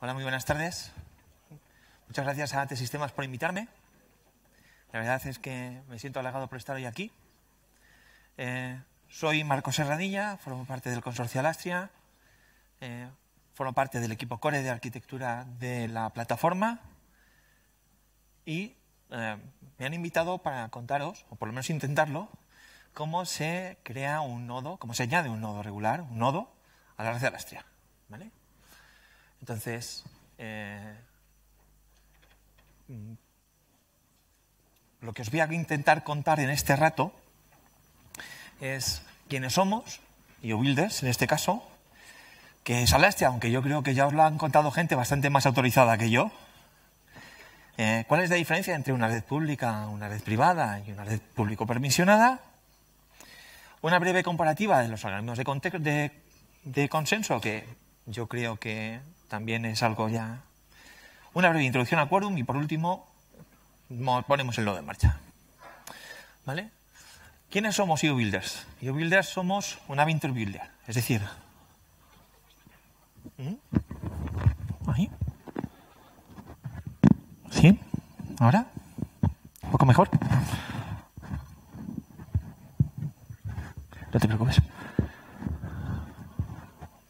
Hola, muy buenas tardes. Muchas gracias a AT Sistemas por invitarme. La verdad es que me siento halagado por estar hoy aquí. Eh, soy Marcos Serradilla, formo parte del Consorcio Alastria, eh, formo parte del equipo Core de arquitectura de la plataforma y eh, me han invitado para contaros, o por lo menos intentarlo, cómo se crea un nodo, cómo se añade un nodo regular, un nodo a la red de Alastria. ¿vale? Entonces, eh, lo que os voy a intentar contar en este rato es quiénes somos, y Builders en este caso, que es Alastia, aunque yo creo que ya os lo han contado gente bastante más autorizada que yo. Eh, ¿Cuál es la diferencia entre una red pública, una red privada y una red público permisionada? Una breve comparativa de los organismos de, de consenso que yo creo que también es algo ya. Una breve introducción a Quorum y por último ponemos el nodo en marcha. ¿Vale? ¿Quiénes somos EU Builders? EU Builders somos una venture Builder, es decir. ¿Mm? ¿Ahí? ¿Sí? ¿Ahora? ¿Un poco mejor? No te preocupes.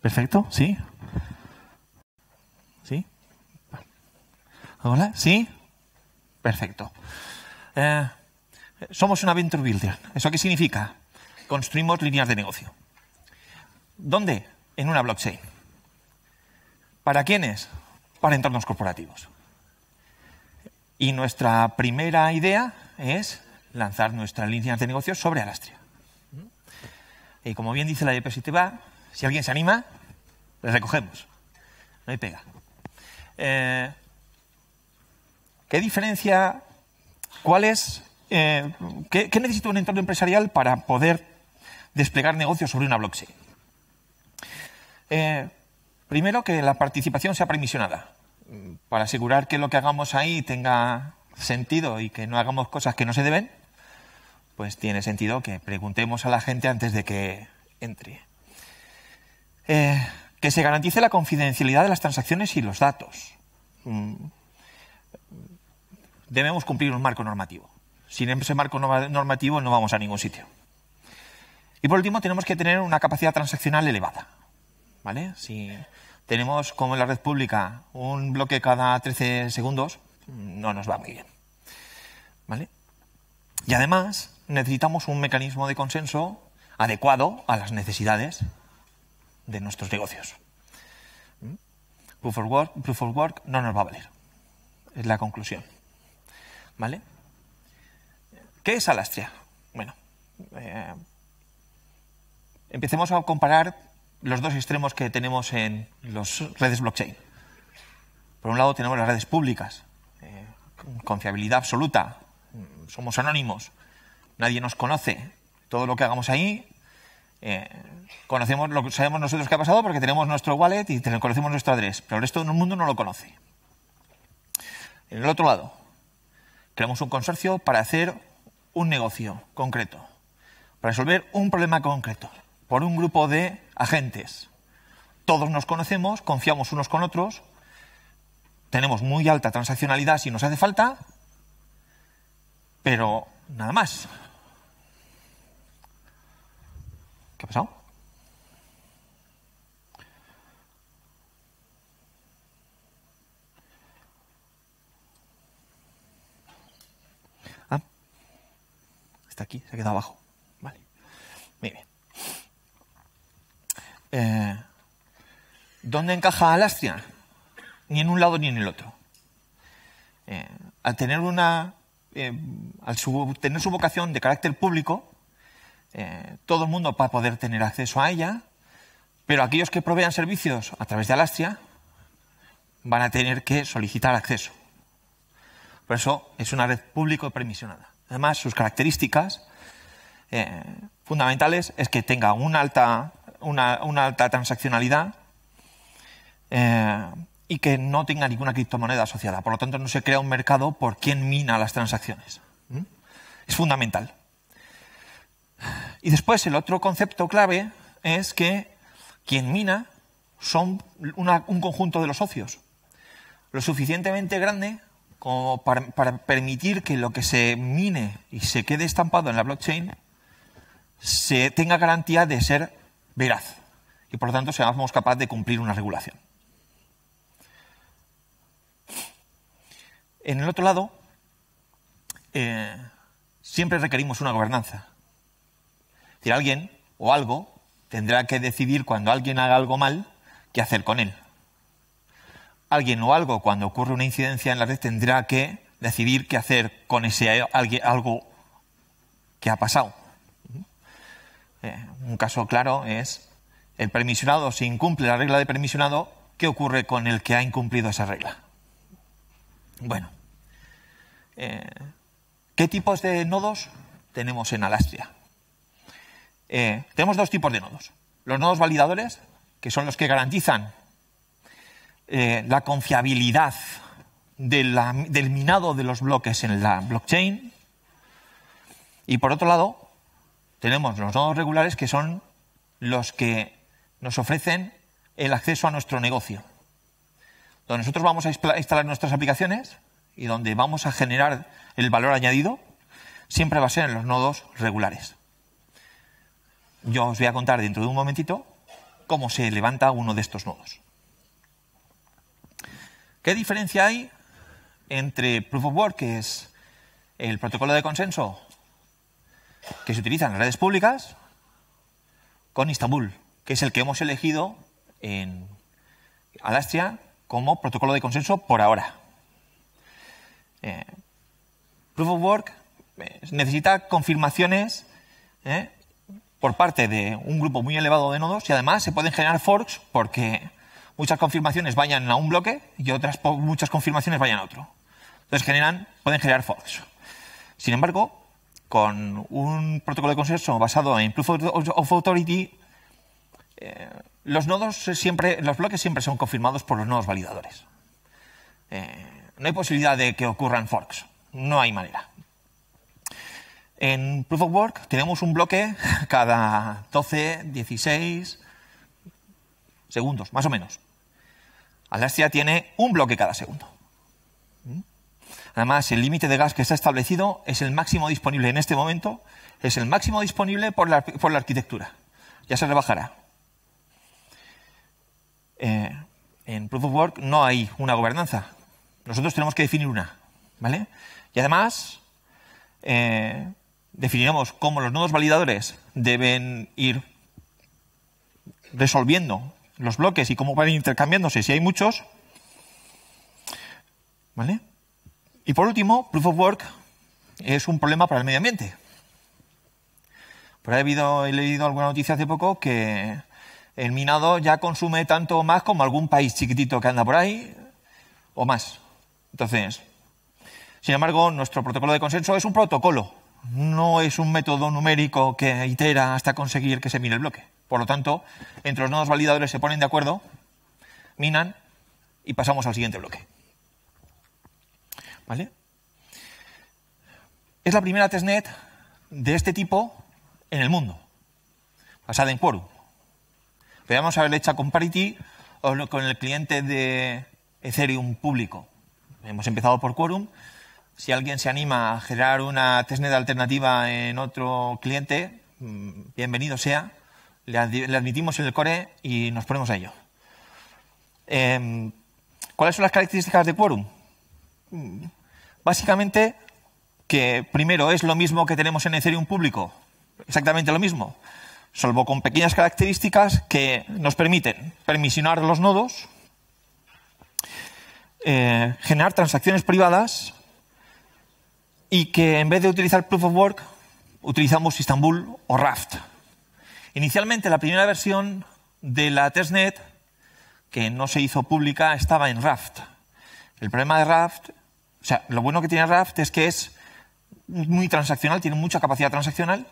Perfecto, ¿sí? ¿Hola? ¿Sí? Perfecto. Eh, somos una venture builder. ¿Eso qué significa? Construimos líneas de negocio. ¿Dónde? En una blockchain. ¿Para quiénes? Para entornos corporativos. Y nuestra primera idea es lanzar nuestras líneas de negocio sobre Alastria. Y como bien dice la diapositiva, e e si alguien se anima, les recogemos. No hay pega. Eh, ¿Qué diferencia? ¿Cuál es? Eh, ¿qué, necesita un entorno empresarial para poder desplegar negocios sobre una blockchain? Eh, primero, que la participación sea permisionada, para asegurar que lo que hagamos ahí tenga sentido y que no hagamos cosas que no se deben, pues tiene sentido que preguntemos a la gente antes de que entre. Eh, que se garantice la confidencialidad de las transacciones y los datos. Mm debemos cumplir un marco normativo. Sin ese marco normativo no vamos a ningún sitio. Y por último, tenemos que tener una capacidad transaccional elevada. ¿Vale? Si tenemos, como en la red pública, un bloque cada 13 segundos, no nos va muy bien. ¿Vale? Y además, necesitamos un mecanismo de consenso adecuado a las necesidades de nuestros negocios. ¿Mm? proof of work no nos va a valer. Es la conclusión. ¿Vale? ¿Qué es Alastria? Bueno, eh, empecemos a comparar los dos extremos que tenemos en las redes blockchain. Por un lado tenemos las redes públicas, con eh, confiabilidad absoluta, somos anónimos, nadie nos conoce, todo lo que hagamos ahí eh, conocemos lo que sabemos nosotros qué ha pasado porque tenemos nuestro wallet y conocemos nuestro adres, pero el resto del mundo no lo conoce. En el otro lado, Creamos un consorcio para hacer un negocio concreto, para resolver un problema concreto, por un grupo de agentes. Todos nos conocemos, confiamos unos con otros, tenemos muy alta transaccionalidad si nos hace falta, pero nada más. ¿Qué ha pasado? aquí, se ha quedado abajo. Vale. Eh, ¿Dónde encaja Alastria? Ni en un lado ni en el otro. Eh, al tener una. Eh, al su, tener su vocación de carácter público, todo el mundo va a poder tener acceso a ella, pero aquellos que provean servicios a través de Alastria van a tener que solicitar acceso. Por eso es una red público permisionada. Además, sus características eh, fundamentales es que tenga una alta, una, alta transaccionalidad eh, y que no tenga ninguna criptomoneda asociada. Por lo tanto, no se crea un mercado por quien mina las transacciones. Es fundamental. Y después, el otro concepto clave es que quien mina son un conjunto de los socios, lo suficientemente grande como para, permitir que lo que se mine y se quede estampado en la blockchain se tenga garantía de ser veraz y por lo tanto seamos capaces de cumplir una regulación. En el otro lado, eh, siempre requerimos una gobernanza. Es alguien o algo tendrá que decidir cuando alguien haga algo mal qué hacer con él alguien o algo cuando ocurre una incidencia en la red tendrá que decidir qué hacer con ese alguien, algo que ha pasado. Eh, un caso claro es el permisionado, si incumple la regla de permisionado, ¿qué ocurre con el que ha incumplido esa regla? Bueno, eh, ¿qué tipos de nodos tenemos en Alastria? Eh, tenemos dos tipos de nodos. Los nodos validadores, que son los que garantizan eh, la confiabilidad del minado de los bloques en la blockchain. Y por otro lado, tenemos los nodos regulares que son los que nos ofrecen el acceso a nuestro negocio. Donde nosotros vamos a instalar nuestras aplicaciones y donde vamos a generar el valor añadido, siempre va a ser en los nodos regulares. Yo os voy a contar dentro de un momentito cómo se levanta uno de estos nodos. ¿Qué diferencia hay entre Proof of Work, que es el protocolo de consenso que se utiliza en las redes públicas, con Istanbul, que es el que hemos elegido en Alastria como protocolo de consenso por ahora? Eh, proof of Work eh, necesita confirmaciones eh, por parte de un grupo muy elevado de nodos y además se pueden generar forks porque muchas confirmaciones vayan a un bloque y otras muchas confirmaciones vayan a otro. Entonces generan, pueden generar forks. Sin embargo, con un protocolo de consenso basado en proof of authority, eh, los bloques siempre son confirmados por los nodos validadores. Eh, no hay posibilidad de que ocurran forks. No hay manera. En Proof of Work tenemos un bloque cada 12, 16 segundos, más o menos. Alastria tiene un bloque cada segundo. ¿Mm? Además, el límite de gas que está establecido es el máximo disponible en este momento, es el máximo disponible por la, arquitectura. Ya se rebajará. Eh, en Proof of Work no hay una gobernanza. Nosotros tenemos que definir una. ¿Vale? Y además, eh, definiremos cómo los nodos validadores deben ir resolviendo los bloques y cómo van intercambiándose si hay muchos. ¿Vale? Y por último, proof of work es un problema para el medio ambiente. ...pero he, he leído alguna noticia hace poco que el minado ya consume tanto más como algún país chiquitito que anda por ahí o más. Entonces, sin embargo, nuestro protocolo de consenso es un protocolo, no es un método numérico que itera hasta conseguir que se mire el bloque. Por lo tanto, entre los nodos validadores se ponen de acuerdo, minan y pasamos al siguiente bloque. ¿Vale? Es la primera testnet de este tipo en el mundo, basada en Quorum. Podríamos haber hecha con Parity o con el cliente de Ethereum público. Hemos empezado por Quorum. Si alguien se anima a generar una testnet alternativa en otro cliente, mm, bienvenido sea le, admitimos el core y nos ponemos a ello. Em, ¿Cuáles son las características de Quorum? Mm, básicamente, que primero es lo mismo que tenemos en Ethereum público, exactamente lo mismo, salvo con pequeñas características que nos permiten permisionar los nodos, eh, generar transacciones privadas y que en vez de utilizar Proof of Work, utilizamos Istanbul o Raft. Inicialmente la primera versión de la testnet, que no se hizo pública, estaba en Raft. El problema de Raft, o sea, lo bueno que tiene Raft es que es muy transaccional, tiene mucha capacidad transaccional.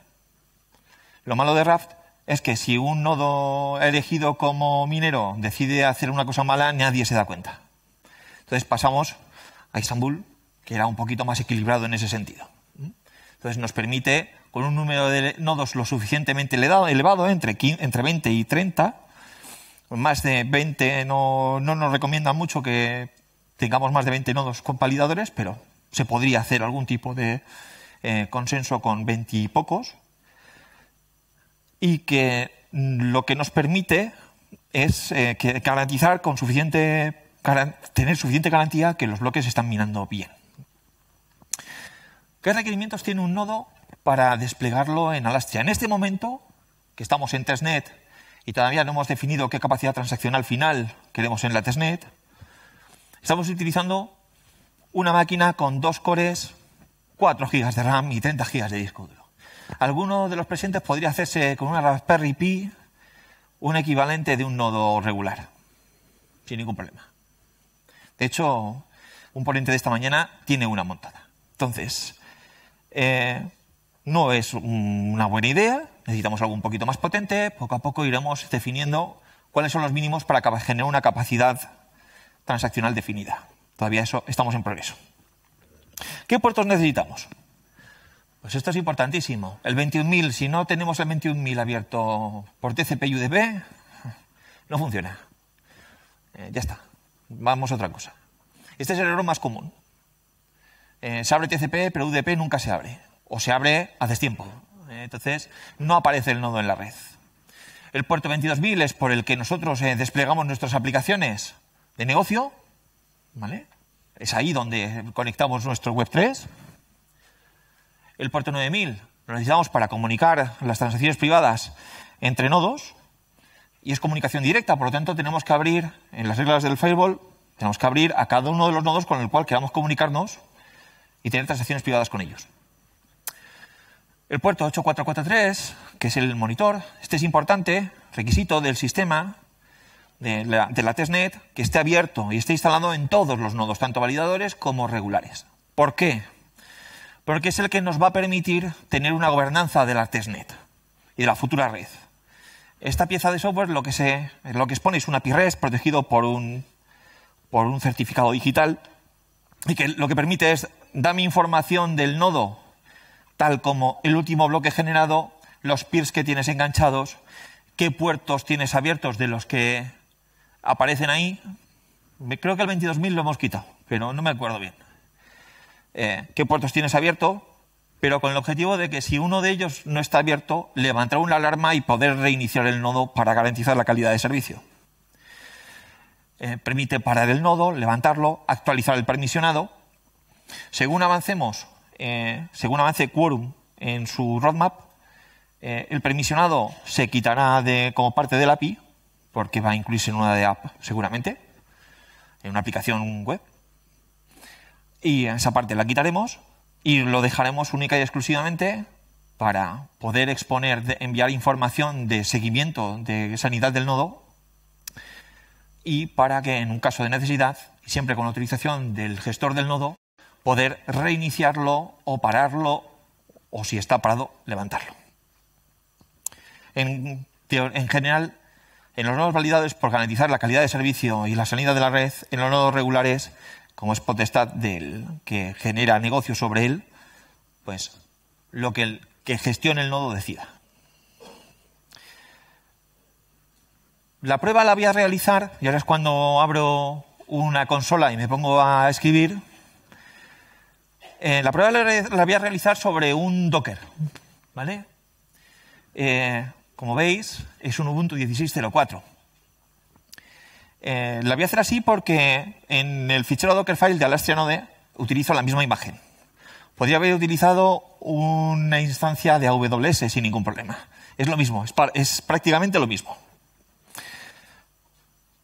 Lo malo de Raft es que si un nodo elegido como minero decide hacer una cosa mala, nadie se da cuenta. Entonces pasamos a Istanbul, que era un poquito más equilibrado en ese sentido. Entonces nos permite con un número de nodos lo suficientemente elevado, entre, entre 20 y 30. Más de 20 no, nos recomienda mucho que tengamos más de 20 nodos con validadores, pero se podría hacer algún tipo de eh, consenso con 20 y pocos. Y que mm, lo que nos permite es eh, garantizar con suficiente tener suficiente garantía que los bloques están minando bien. ¿Qué requerimientos tiene un nodo para desplegarlo en Alastria. En este momento, que estamos en testnet y todavía no hemos definido qué capacidad transaccional final queremos en la testnet, estamos utilizando una máquina con dos cores, 4 GB de RAM y 30 GB de disco duro. Alguno de los presentes podría hacerse con una Raspberry Pi un equivalente de un nodo regular, sin ningún problema. De hecho, un ponente de esta mañana tiene una montada. Entonces, eh, no es una buena idea, necesitamos algo un poquito más potente, poco a poco iremos definiendo cuáles son los mínimos para generar una capacidad transaccional definida. Todavía eso estamos en progreso. ¿Qué puertos necesitamos? Pues esto es importantísimo. El 21.000, si no tenemos el 21.000 abierto por TCP y UDP, no funciona. Eh, ya está. Vamos a otra cosa. Este es el error más común. Eh, se abre TCP, pero UDP nunca se abre o se abre hace tiempo. Eh, entonces, no aparece el nodo en la red. El puerto 22.000 es por el que nosotros eh, desplegamos nuestras aplicaciones de negocio, ¿vale? Es ahí donde conectamos nuestro Web3. El puerto 9000 lo necesitamos para comunicar las transacciones privadas entre nodos y es comunicación directa, por lo tanto tenemos que abrir, en las reglas del firewall, tenemos que abrir a cada uno de los nodos con el cual queramos comunicarnos y tener transacciones privadas con ellos. El puerto 8443, que es el monitor, este es importante, requisito del sistema de la, testnet, que esté abierto y esté instalado en todos los nodos, tanto validadores como regulares. ¿Por qué? Porque es el que nos va a permitir tener una gobernanza de la testnet y de la futura red. Esta pieza de software lo que, se, lo que expone es una PIRES protegido por un, por un certificado digital y que lo que permite es dame información del nodo tal como el último bloque generado, los peers que tienes enganchados, qué puertos tienes abiertos de los que aparecen ahí. Creo que el 22.000 lo hemos quitado, pero no me acuerdo bien. Eh, ¿Qué puertos tienes abierto? Pero con el objetivo de que si uno de ellos no está abierto, levantar una alarma y poder reiniciar el nodo para garantizar la calidad de servicio. Eh, permite parar el nodo, levantarlo, actualizar el permisionado. Según avancemos eh, según avance Quorum en su roadmap, eh, el permisionado se quitará de, como parte del API, porque va a incluirse en una de app seguramente, en una aplicación web. Y esa parte la quitaremos y lo dejaremos única y exclusivamente para poder exponer, enviar información de seguimiento de sanidad del nodo y para que en un caso de necesidad, siempre con la utilización del gestor del nodo, poder reiniciarlo o pararlo o si está parado, levantarlo. En, general, en los nodos validados por garantizar la calidad de servicio y la salida de la red, en los nodos regulares, como es potestad del que genera negocio sobre él, pues lo que el que gestione el nodo decida. La prueba la voy a realizar, y ahora es cuando abro una consola y me pongo a escribir, eh, la prueba la voy a realizar sobre un Docker, ¿vale? Eh, como veis, es un Ubuntu 16.04. Eh, la voy a hacer así porque en el fichero Dockerfile de Alastrianode utilizo la misma imagen. Podría haber utilizado una instancia de AWS sin ningún problema. Es lo mismo, es, prácticamente lo mismo.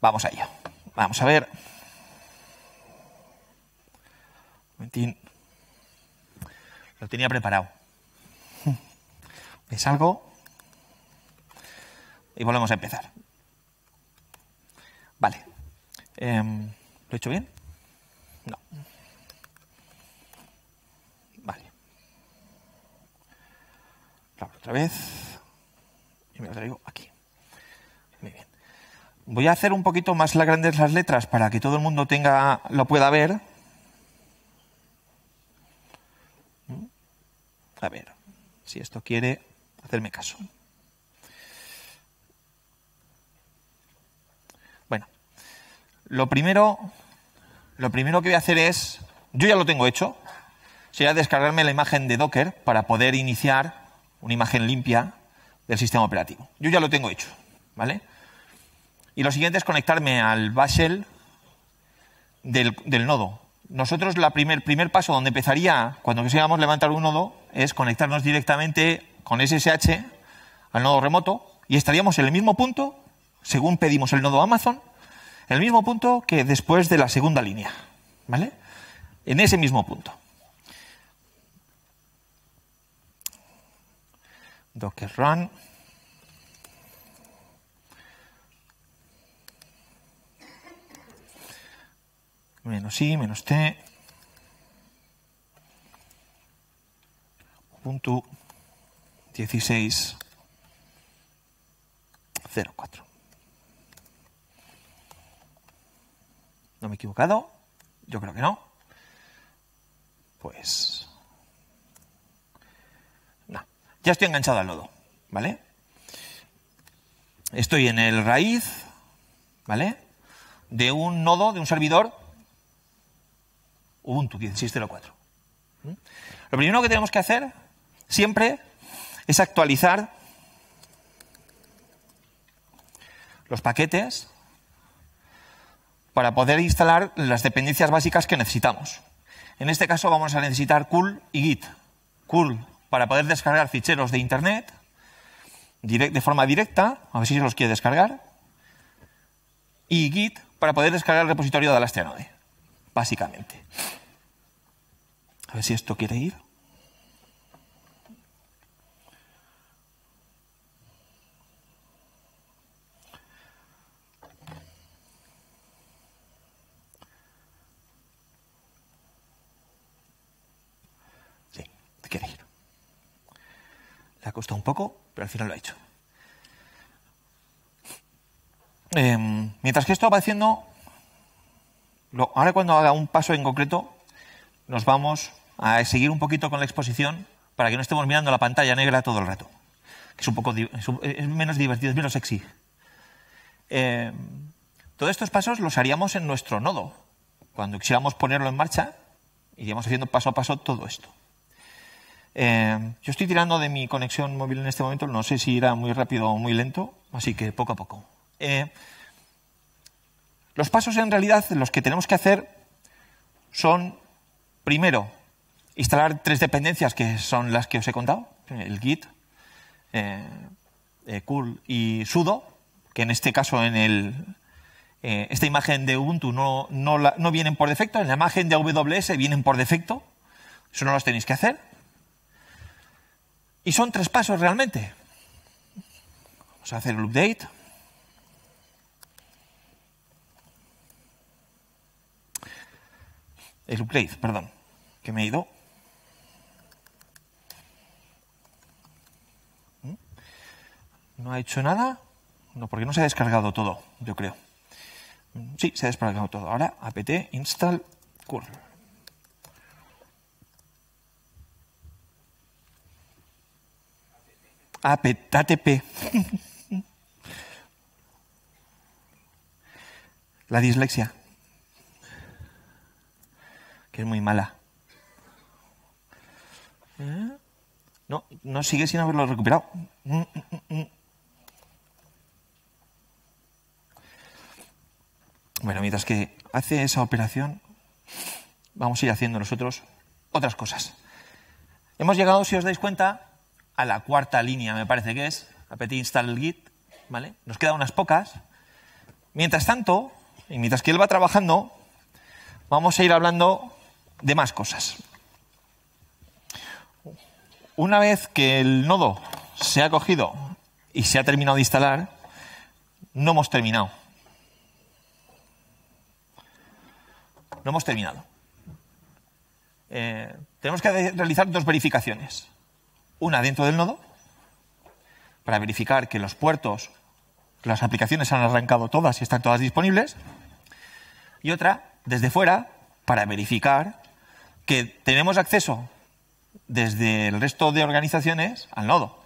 Vamos a ello. Vamos a ver. Un lo tenía preparado. Me salgo y volvemos a empezar. Vale. Em, ¿Lo he hecho bien? No. Vale. otra vez y me lo traigo aquí. Muy bien. Voy a hacer un poquito más grandes las letras para que todo el mundo tenga, lo pueda ver A ver, si esto quiere hacerme caso. Bueno, lo primero, lo primero que voy a hacer es, yo ya lo tengo hecho, sería descargarme la imagen de Docker para poder iniciar una imagen limpia del sistema operativo. Yo ya lo tengo hecho, ¿vale? Y lo siguiente es conectarme al Bashel del nodo nosotros el primer, primer paso donde empezaría cuando quisiéramos levantar un nodo es conectarnos directamente con SSH al nodo remoto y estaríamos en el mismo punto, según pedimos el nodo Amazon, en el mismo punto que después de la segunda línea. ¿Vale? En ese mismo punto. Docker run. menos i menos t punto 16 ¿No me he equivocado? Yo creo que no. Pues... No. Ya estoy enganchado al nodo, ¿vale? Estoy en el raíz, ¿vale? De un nodo, de un servidor Ubuntu 16.04. Lo primero que tenemos que hacer siempre es actualizar los paquetes para poder instalar las dependencias básicas que necesitamos. En este caso vamos a necesitar cool y git. Cool para poder descargar ficheros de internet de forma directa, a ver si se los quiere descargar, y git para poder descargar el repositorio de Elastic 9 básicamente. A ver si esto quiere ir. Sí, quiere ir. Le ha costado un poco, pero al final lo ha hecho. Em, mientras que esto va haciendo ahora cuando haga un paso en concreto, nos vamos a seguir un poquito con la exposición para que no estemos mirando la pantalla negra todo el rato. es un poco menos divertido, es menos sexy. Eh, todos estos pasos los haríamos en nuestro nodo. Cuando quisiéramos ponerlo en marcha, iríamos haciendo paso a paso todo esto. Eh, yo estoy tirando de mi conexión móvil en este momento, no sé si irá muy rápido o muy lento, así que poco a poco. Eh, los pasos en realidad los que tenemos que hacer son, primero, instalar tres dependencias que son las que os he contado, el git, cool eh, eh, curl y sudo, que en este caso en eh, esta imagen de Ubuntu no, no, vienen por defecto, en la imagen de AWS vienen por defecto, eso no los tenéis que hacer. Y son tres pasos realmente. Vamos a hacer el update. El upgrade, perdón, que me ha ido. ¿Mm? ¿No ha hecho nada? No, porque no se ha descargado todo, yo creo. Mm, sí, se ha descargado todo. Ahora apt install curl. APT, ATP. La dislexia que es muy mala. ¿Eh? No, no sigue sin haberlo recuperado. Bueno, mientras que hace esa operación, vamos a ir haciendo nosotros otras cosas. Hemos llegado, si os dais cuenta, a la cuarta línea, me parece que es, apt install git, ¿vale? Nos quedan unas pocas. Mientras tanto, y mientras que él va trabajando, vamos a ir hablando de más cosas. Una vez que el nodo se ha cogido y se ha terminado de instalar, no hemos terminado. No hemos terminado. Eh, tenemos que realizar dos verificaciones. Una dentro del nodo, para verificar que los puertos, las aplicaciones han arrancado todas y están todas disponibles. Y otra desde fuera, para verificar que tenemos acceso desde el resto de organizaciones al nodo.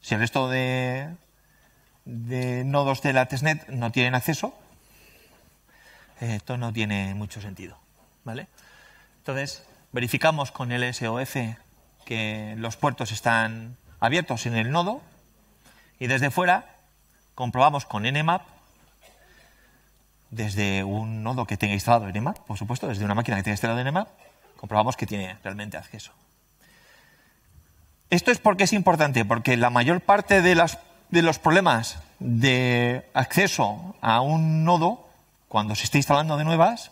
Si el resto de, de nodos de la testnet no tienen acceso, eh, esto no tiene mucho sentido. ¿vale? Entonces, verificamos con el SOF que los puertos están abiertos en el nodo y desde fuera comprobamos con Nmap, desde un nodo que tenga instalado Nmap, por supuesto, desde una máquina que tenga instalado Nmap, comprobamos que tiene realmente acceso. Esto es porque es importante, porque la mayor parte de, las, de los problemas de acceso a un nodo, cuando se está instalando de nuevas,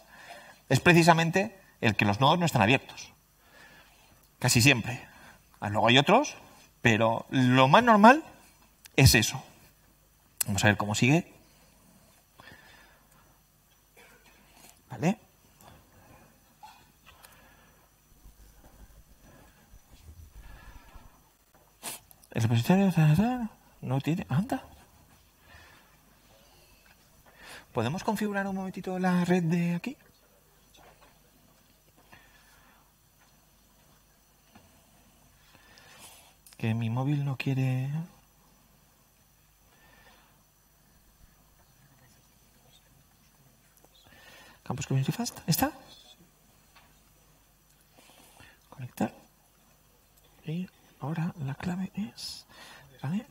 es precisamente el que los nodos no están abiertos. Casi siempre. Luego hay otros, pero lo más normal es eso. Vamos a ver cómo sigue. El repositorio no tiene. Anda. ¿Podemos configurar un momentito la red de aquí? Que mi móvil no quiere. Campus Community Fast. ¿Está? Conectar. Y Ahora la clave es, ¿vale?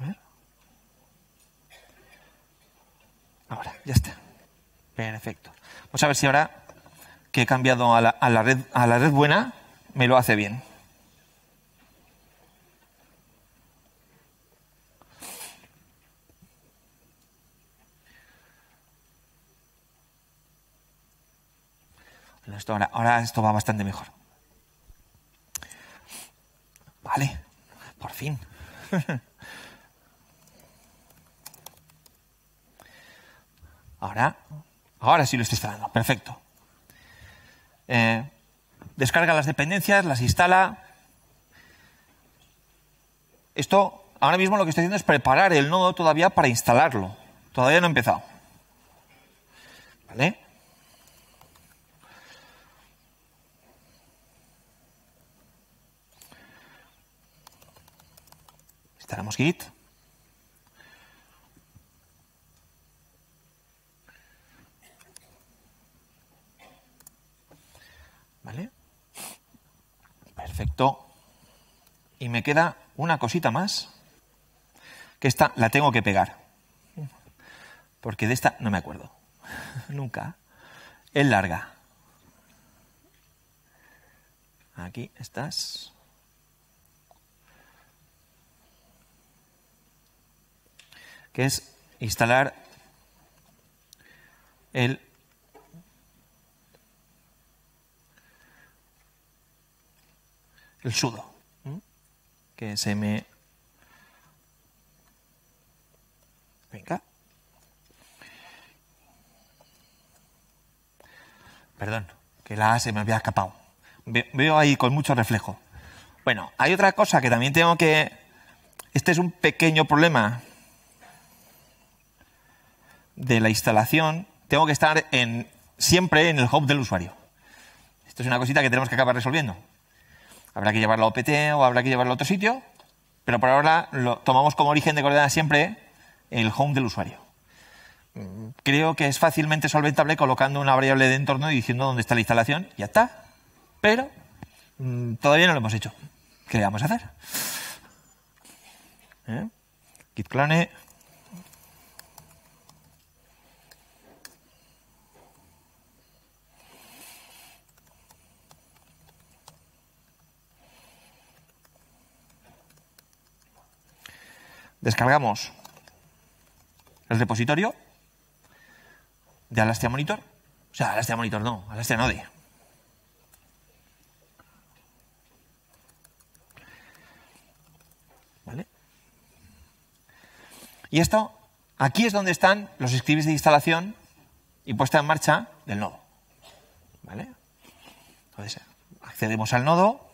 A ver. Ahora, ya está. Perfecto. Vamos a ver si ahora que he cambiado a la, a la, red, a la red buena, me lo hace bien. ahora, esto va bastante mejor. Vale, por fin. Ahora, ahora sí lo estoy instalando. Perfecto. Eh, descarga las dependencias, las instala. Esto, ahora mismo lo que estoy haciendo es preparar el nodo todavía para instalarlo. Todavía no he empezado. ¿Vale? la Git. ¿Vale? Perfecto. Y me queda una cosita más, que esta la tengo que pegar, porque de esta no me acuerdo, nunca. Es larga. Aquí estás. que es instalar el el sudo que se me venga perdón que la A se me había escapado veo ahí con mucho reflejo bueno hay otra cosa que también tengo que este es un pequeño problema de la instalación, tengo que estar en, siempre en el home del usuario. Esto es una cosita que tenemos que acabar resolviendo. Habrá que llevarlo a OPT o habrá que llevarlo a otro sitio, pero por ahora lo tomamos como origen de coordenadas siempre el home del usuario. Creo que es fácilmente solventable colocando una variable de entorno y diciendo dónde está la instalación, ya está. Pero mm, todavía no lo hemos hecho. ¿Qué le vamos a hacer? ¿Eh? Git clone Descargamos el repositorio de Alastia Monitor. O sea, Alastia Monitor no, Alastia Node. ¿Vale? Y esto, aquí es donde están los scripts de instalación y puesta en marcha del nodo. ¿Vale? Entonces, accedemos al nodo,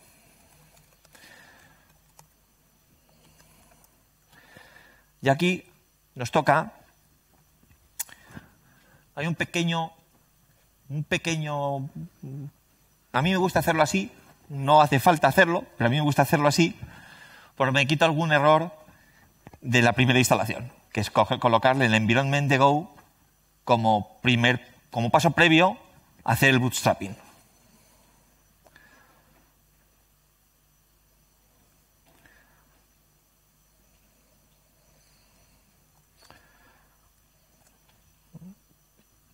Y aquí nos toca, hay un pequeño, un pequeño, a mí me gusta hacerlo así, no hace falta hacerlo, pero a mí me gusta hacerlo así, porque me quito algún error de la primera instalación, que es colocarle el environment de Go como, primer, como paso previo a hacer el bootstrapping.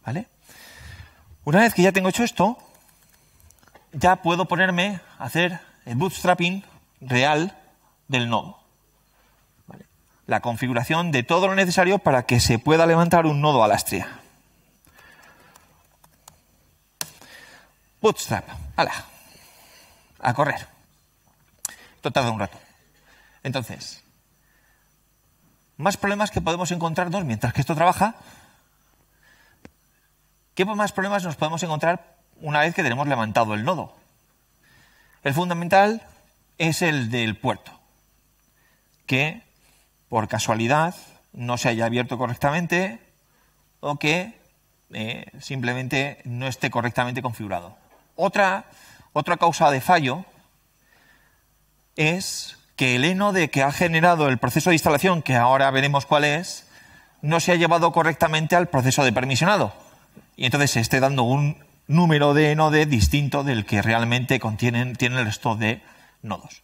¿Vale? Una vez que ya tengo hecho esto, ya puedo ponerme a hacer el bootstrapping real del nodo. ¿Vale? La configuración de todo lo necesario para que se pueda levantar un nodo a la Alastria. Bootstrap, ala, a correr. Esto tarda un rato. Entonces, más problemas que podemos encontrarnos mientras que esto trabaja ¿Qué más problemas nos podemos encontrar una vez que tenemos levantado el nodo? El fundamental es el del puerto, que por casualidad no se haya abierto correctamente o que eh, simplemente no esté correctamente configurado. Otra, otra causa de fallo es que el enode que ha generado el proceso de instalación, que ahora veremos cuál es, no se ha llevado correctamente al proceso de permisionado y entonces se esté dando un número de nodes distinto del que realmente contienen, tienen el resto de nodos.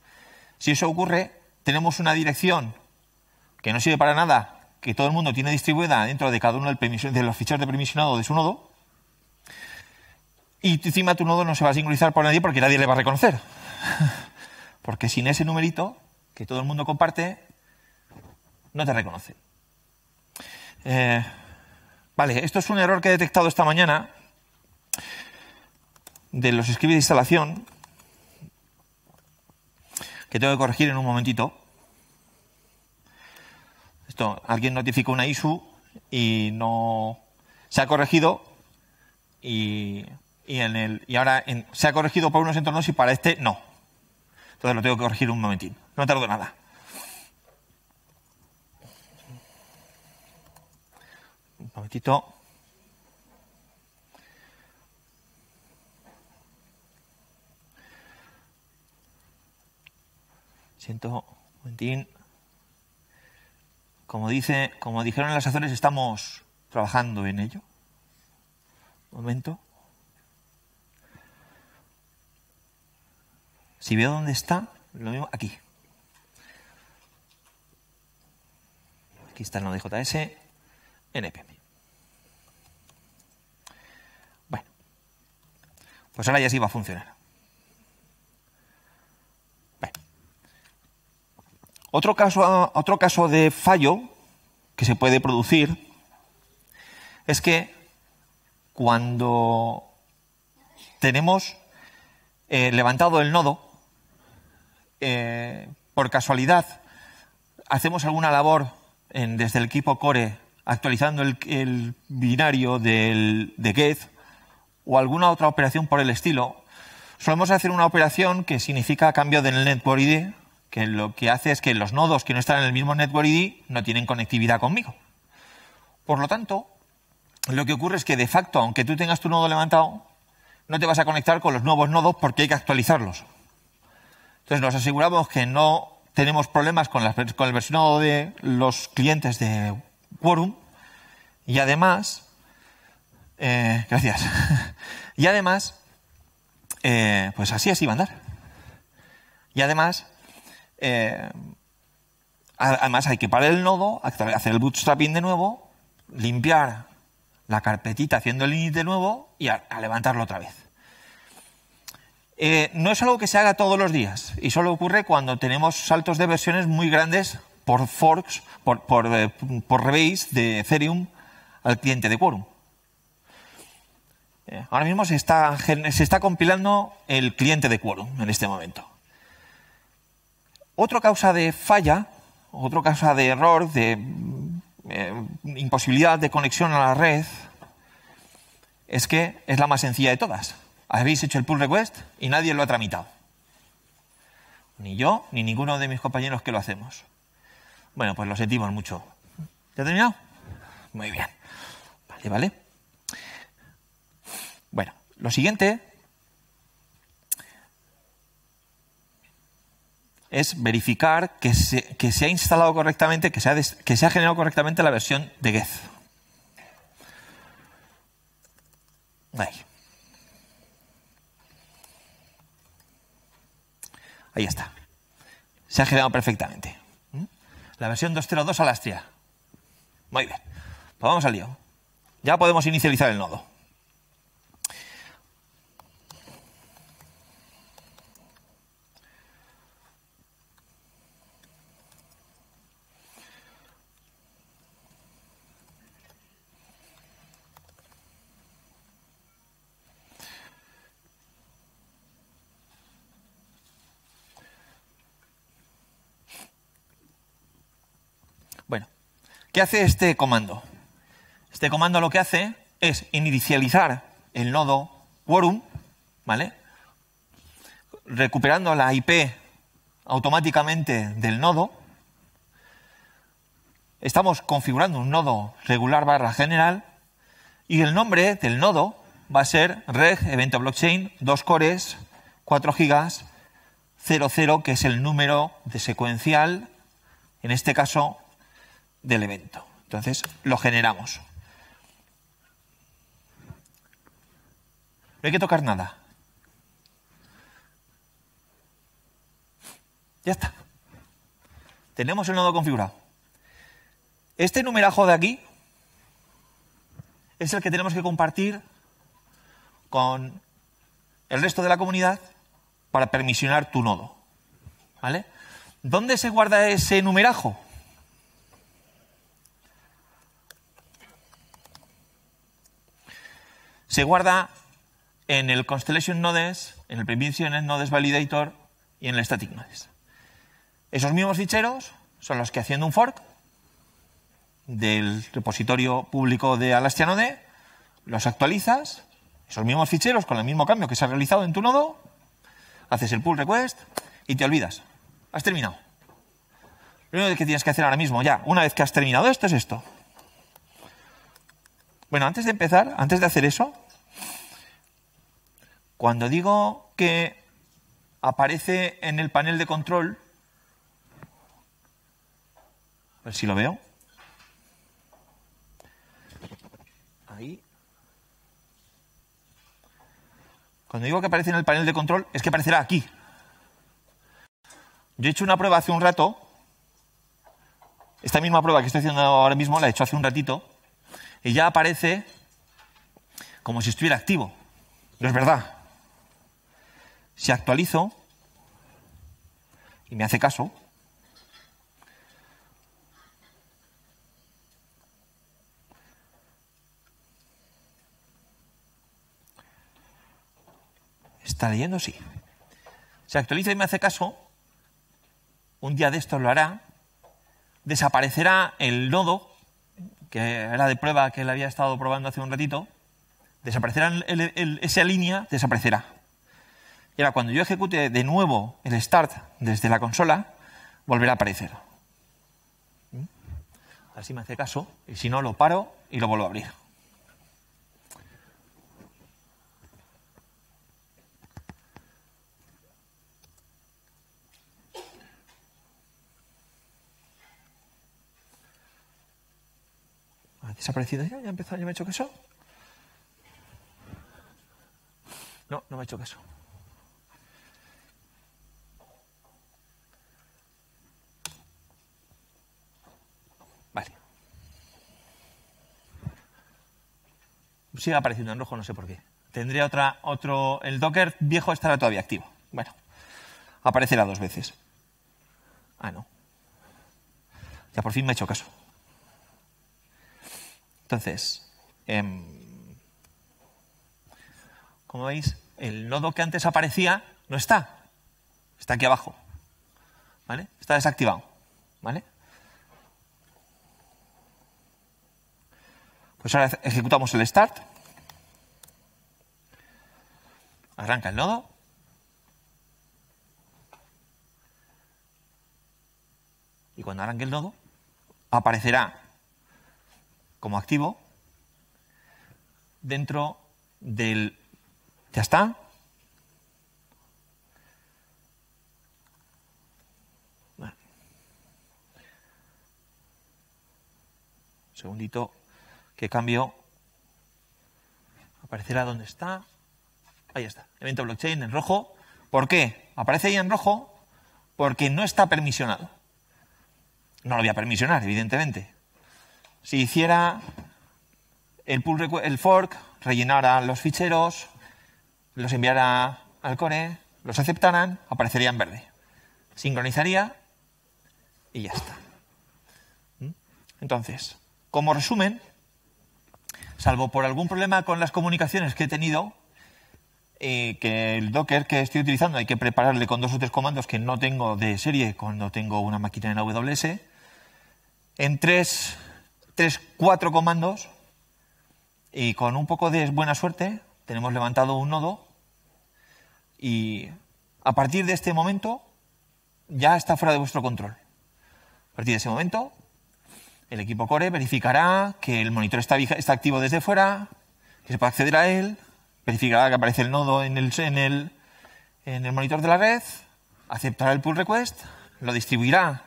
Si eso ocurre, tenemos una dirección que no sirve para nada, que todo el mundo tiene distribuida dentro de cada uno de los ficheros de permisionado de su nodo, y encima tu nodo no se va a singularizar por nadie porque nadie le va a reconocer. Porque sin ese numerito que todo el mundo comparte, no te reconoce. Eh, Vale, esto es un error que he detectado esta mañana de los scripts de instalación que tengo que corregir en un momentito. Esto, alguien notificó una ISU y no se ha corregido y, y en el, y ahora se ha corregido por unos entornos y para este no. Entonces lo tengo que corregir un momentito, No tardo nada. Un momentito. Siento, un momentín. Como, dice, como dijeron en las Azores, estamos trabajando en ello. Un momento. Si veo dónde está, lo mismo aquí. Aquí está el js NPM. Pues ahora ya sí va a funcionar. Otro, caso, otro caso de fallo que se puede producir es que cuando tenemos eh, levantado el nodo, eh, por casualidad hacemos alguna labor desde el equipo core actualizando el, binario de get o alguna otra operación por el estilo, solemos hacer una operación que significa cambio del network ID, que lo que hace es que los nodos que no están en el mismo network ID no tienen conectividad conmigo. Por lo tanto, lo que ocurre es que de facto, aunque tú tengas tu nodo levantado, no te vas a conectar con los nuevos nodos porque hay que actualizarlos. Entonces nos aseguramos que no tenemos problemas con, el versionado de los clientes de Quorum y además, eh, gracias, Y además, eh, pues así así va a andar. Y además, eh, además hay que parar el nodo, hacer el bootstrapping de nuevo, limpiar la carpetita haciendo el init de nuevo y a, levantarlo otra vez. Eh, no es algo que se haga todos los días y solo ocurre cuando tenemos saltos de versiones muy grandes por forks, por, por, por rebase de Ethereum al cliente de Quorum. Eh, ahora mismo se está, compilando el cliente de Quorum en este momento. Otra causa de falla, otra causa de error, de eh, imposibilidad de conexión a la red, es que es la más sencilla de todas. Habéis hecho el pull request y nadie lo ha tramitado. Ni yo, ni ninguno de mis compañeros que lo hacemos. Bueno, pues lo sentimos mucho. ¿Ya terminado? Muy bien. Vale, vale. Lo siguiente es verificar que se, ha instalado correctamente, que se ha, generado correctamente la versión de Geth. Ahí. Ahí está. Se ha generado perfectamente. ¿Mm? La versión 2.0.2 Alastria. Muy bien. Pues vamos al lío. Ya podemos inicializar el nodo. ¿Qué hace este comando? Este comando lo que hace es inicializar el nodo quorum, ¿vale? Recuperando la IP automáticamente del nodo. Estamos configurando un nodo regular barra general y el nombre del nodo va a ser reg evento blockchain, 2 cores, 4 gigas, 00, que es el número de secuencial, en este caso del evento. Entonces lo generamos. No hay que tocar nada. Ya está. Tenemos el nodo configurado. Este numerajo de aquí es el que tenemos que compartir con el resto de la comunidad para permisionar tu nodo. ¿Vale? ¿Dónde se guarda ese numerajo? se guarda en el Constellation Nodes, en el Prevention Nodes Validator y en el Static Nodes. Esos mismos ficheros son los que haciendo un fork del repositorio público de Alastia Node, los actualizas, esos mismos ficheros con el mismo cambio que se ha realizado en tu nodo, haces el pull request y te olvidas. Has terminado. Lo único que tienes que hacer ahora mismo, ya, una vez que has terminado esto, es esto. Bueno, antes de empezar, antes de hacer eso, cuando digo que aparece en el panel de control, a ver si lo veo. Ahí. Cuando digo que aparece en el panel de control, es que aparecerá aquí. Yo he hecho una prueba hace un rato. Esta misma prueba que estoy haciendo ahora mismo la he hecho hace un ratito y ya aparece como si estuviera activo. No es verdad. Si actualizo y me hace caso, ¿Está leyendo? Sí. Se actualiza y me hace caso. Un día de estos lo hará. Desaparecerá el nodo que era de prueba que él había estado probando hace un ratito, desaparecerá esa línea, desaparecerá. Y ahora cuando yo ejecute de nuevo el start desde la consola, volverá a aparecer. ¿Mm? Así me hace caso, y si no, lo paro y lo vuelvo a abrir. desaparecido. Ya, ya ya me ha hecho caso. No, no me ha hecho caso. Vale. Sigue apareciendo en rojo, no sé por qué. Tendría otra, otro. El Docker viejo estará todavía activo. Bueno, aparecerá dos veces. Ah, no. Ya por fin me ha hecho caso. Entonces, em, como veis, el nodo que antes aparecía no está. Está aquí abajo. ¿Vale? Está desactivado. ¿Vale? Pues ahora ejecutamos el start. Arranca el nodo. Y cuando arranque el nodo, aparecerá como activo dentro del... ¿Ya está? Un segundito que cambio. Aparecerá donde está. Ahí está. Evento blockchain en rojo. ¿Por qué? Aparece ahí en rojo porque no está permisionado. No lo voy a permisionar, evidentemente si hiciera el, el fork, rellenara los ficheros, los enviara al core, los aceptaran, aparecería en verde. Sincronizaría y ya está. ¿Mm? Entonces, como resumen, salvo por algún problema con las comunicaciones que he tenido, eh, que el Docker que estoy utilizando hay que prepararle con dos o tres comandos que no tengo de serie cuando tengo una máquina en AWS, en tres tres, cuatro comandos y con un poco de buena suerte tenemos levantado un nodo y a partir de este momento ya está fuera de vuestro control. A partir de ese momento el equipo core verificará que el monitor está, está activo desde fuera, que se puede acceder a él, verificará que aparece el nodo en el, en el, en el monitor de la red, aceptará el pull request, lo distribuirá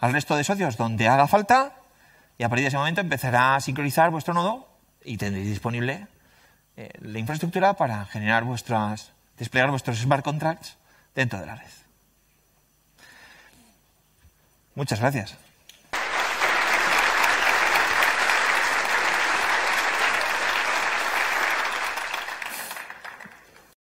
al resto de socios donde haga falta y a partir de ese momento empezará a sincronizar vuestro nodo y tendréis disponible eh, la infraestructura para generar vuestras, desplegar vuestros smart contracts dentro de la red. Muchas gracias.